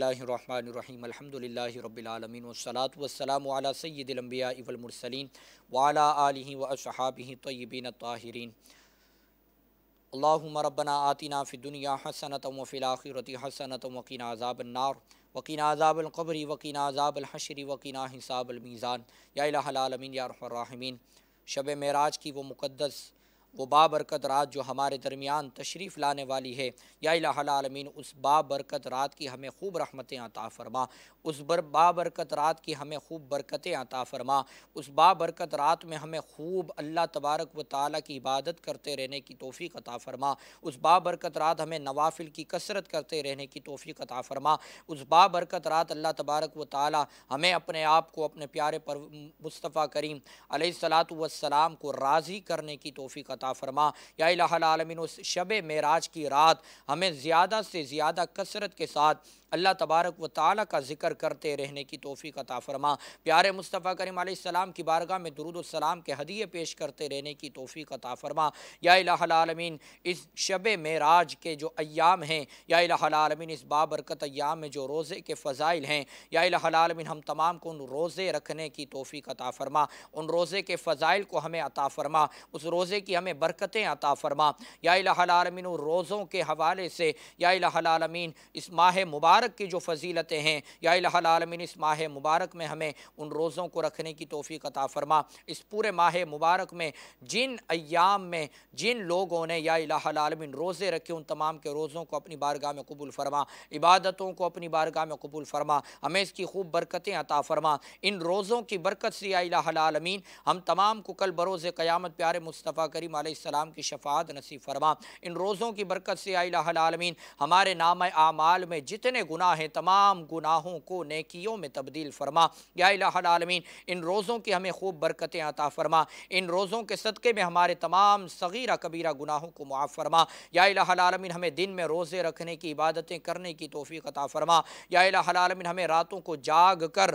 اللہ الرحمن الرحیم الحمدللہ رب العالمین والصلاة والسلام على سید الانبیاء والمرسلین وعلا آلہ واصحابہ طیبین الطاہرین اللہم ربنا آتنا فی الدنیا حسنتا وفی الاخرت حسنتا وقینا عذاب النار وقینا عذاب القبر وقینا عذاب الحشر وقینا حساب المیزان یا الہ العالمین یا رحم الرحمین شب میراج کی وہ مقدس وہ بابرکت رات جو ہمارے درمیان تشریف لانے والی ہے یا الہ العالمین اس بابرکت رات کی ہمیں خوب رحمتیں عطا فرما اس بر رات کی ہمیں خوب برکتیں عطا فرما اس بابرکت رات میں ہمیں خوب اللہ تبارک و تعالیٰ کی عبادت کرتے رہنے کی توفیق عطا فرما اس بابرکت رات ہمیں نوافل کی کثرت کرتے رہنے کی توفیق عطا فرما اس بابرکت رات اللہ تبارک و تعالیٰ ہمیں اپنے آپ کو اپنے پیارے پر مصطفیٰ کریم علیہ السلاۃ والسلام کو راضی کرنے کی توفیق عطا فرما یا الہ العالمین اس شب میراج کی رات ہمیں زیادہ سے زیادہ کثرت کے ساتھ اللہ تبارک و تعالیٰ کا ذکر کرتے رہنے کی توفیق عطا فرما پیارے مصطفیٰ کریم علیہ السلام کی بارگاہ میں درود السلام کے ہدیے پیش کرتے رہنے کی توفیق عطا فرما یا الہ العالمین اس شب میراج کے جو ایام ہیں یا الہ العالمین اس بابرکت ایام میں جو روزے کے فضائل ہیں یا الہ العالمین ہم تمام کو ان روزے رکھنے کی توفیق عطا فرما ان روزے کے فضائل کو ہمیں عطا فرما اس روزے کی ہمیں میں برکتیں عطا فرما یا الہ العالمین روزوں کے حوالے سے یا الہ العالمین اس ماہ مبارک کی جو فضیلتیں ہیں یا الہ العالمین اس ماہ مبارک میں ہمیں ان روزوں کو رکھنے کی توفیق عطا فرما اس پورے ماہ مبارک میں جن ایام میں جن لوگوں نے یا الہ العالمین روزے رکھے ان تمام کے روزوں کو اپنی بارگاہ میں قبول فرما عبادتوں کو اپنی بارگاہ میں قبول فرما ہمیں اس کی خوب برکتیں عطا فرما ان روزوں کی برکت سے یا الہ العالمین ہم تمام کو کل بروز قیامت پیار مصطفیٰ کریم علیہ السلام کی شفاعت نصیب فرما ان روزوں کی برکت سے العالمین ہمارے نام اعمال میں جتنے گناہ ہیں تمام گناہوں کو نیکیوں میں تبدیل فرما یا الہ العالمین ان روزوں کی ہمیں خوب برکتیں عطا فرما ان روزوں کے صدقے میں ہمارے تمام صغیرہ کبیرہ گناہوں کو معاف فرما یا الہ العالمین ہمیں دن میں روزے رکھنے کی عبادتیں کرنے کی توفیق عطا فرما یا الہ العالمین ہمیں راتوں کو جاگ کر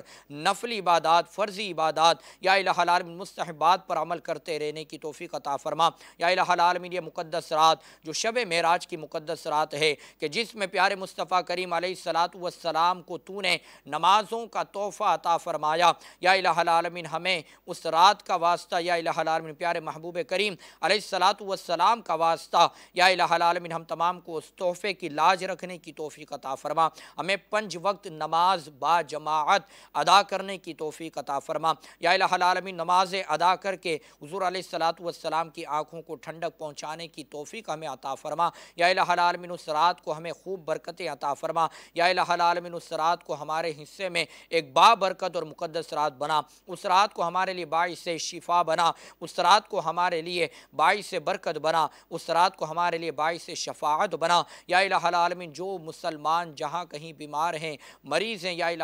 نفلی عبادات فرضی عبادات یا الہ العالمین مستحبات پر عمل کرتے رہنے کی توفیق عطا فرما یا الہ العالمین یہ مقدس رات جو شب میراج کی مقدس رات ہے کہ جس میں پیارے مصطفیٰ کریم علیہ السلام کو تُو نے نمازوں کا تحفہ عطا فرمایا یا الہ العالمین ہمیں اس رات کا واسطہ یا الہ العالمین پیارے محبوب کریم علیہ السلام کا واسطہ یا الہ العالمین ہم تمام کو اس تحفے کی لاج رکھنے کی توفیق عطا فرما ہمیں پنج وقت نماز با جماعت ادا کرنے کی توفیق عطا فرما یا الہ العالمین نمازیں ادا کر کے حضور علیہ السلام کی آنکھ کو ٹھنڈک پہنچانے کی توفیق ہمیں عطا فرما یا الہ اس رات کو ہمیں خوب برکتیں عطا فرما یا الہ اس رات کو ہمارے حصے میں ایک با برکت اور مقدس رات بنا اس رات کو ہمارے لیے باعث شفا بنا اس رات کو ہمارے لیے باعث برکت بنا اس رات کو ہمارے لیے باعث شفاعت بنا یا الہ العالمین جو مسلمان جہاں کہیں بیمار ہیں مریض ہیں یا الہ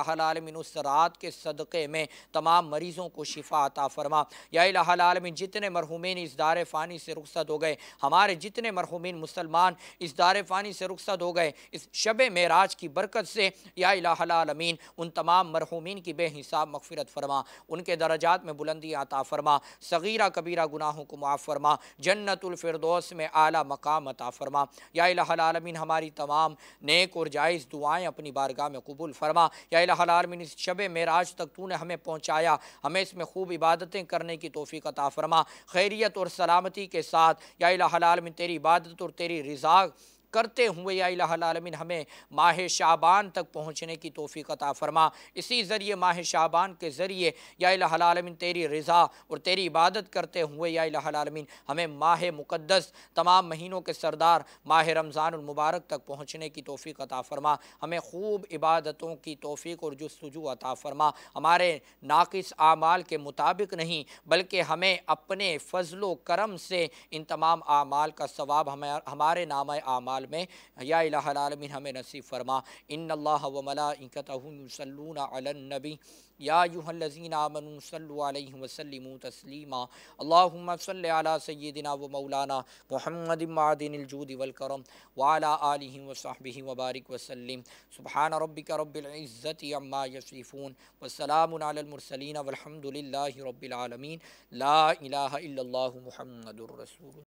اس رات کے صدقے میں تمام مریضوں کو شفا عطا فرما یا الہ العالمین جتنے مرحومین دار فانی فانی سے رخصت ہو گئے ہمارے جتنے مرحومین مسلمان اس دار فانی سے رخصت ہو گئے اس شب معراج کی برکت سے یا الہ العالمین ان تمام مرحومین کی بے حساب مغفرت فرما ان کے درجات میں بلندی عطا فرما صغیرہ کبیرہ گناہوں کو معاف فرما جنت الفردوس میں اعلیٰ مقام عطا فرما یا الہ العالمین ہماری تمام نیک اور جائز دعائیں اپنی بارگاہ میں قبول فرما یا الہ العالمین اس شب معراج تک تو نے ہمیں پہنچایا ہمیں اس میں خوب عبادتیں کرنے کی توفیق عطا فرما خیریت اور سلامت کے ساتھ یا الہ حلال میں تیری عبادت اور تیری رضا کرتے ہوئے یا الہ العالمین ہمیں ماہ شعبان تک پہنچنے کی توفیق عطا فرما اسی ذریعے ماہ شعبان کے ذریعے یا الہ العالمین تیری رضا اور تیری عبادت کرتے ہوئے یا الہ العالمین ہمیں ماہ مقدس تمام مہینوں کے سردار ماہ رمضان المبارک تک پہنچنے کی توفیق عطا فرما ہمیں خوب عبادتوں کی توفیق اور جستجو عطا فرما ہمارے ناقص اعمال کے مطابق نہیں بلکہ ہمیں اپنے فضل و کرم سے ان تمام اعمال کا ثواب ہمارے نام اعمال حال میں یا یا الہ العالمین ہمیں نصیب فرما ان اللہ و و ملائکتہ یصلون علی علی النبی الذین آمنوا صلوا علیہ وسلموا تسلیما سیدنا مولانا محمد معدن الجود والکرم آلہ وصحبہ وبارک وسلم سبحان ربک رب رب عما یصفون علی المرسلین والحمد للہ العالمین لا الہ الا اللہ محمد الرسول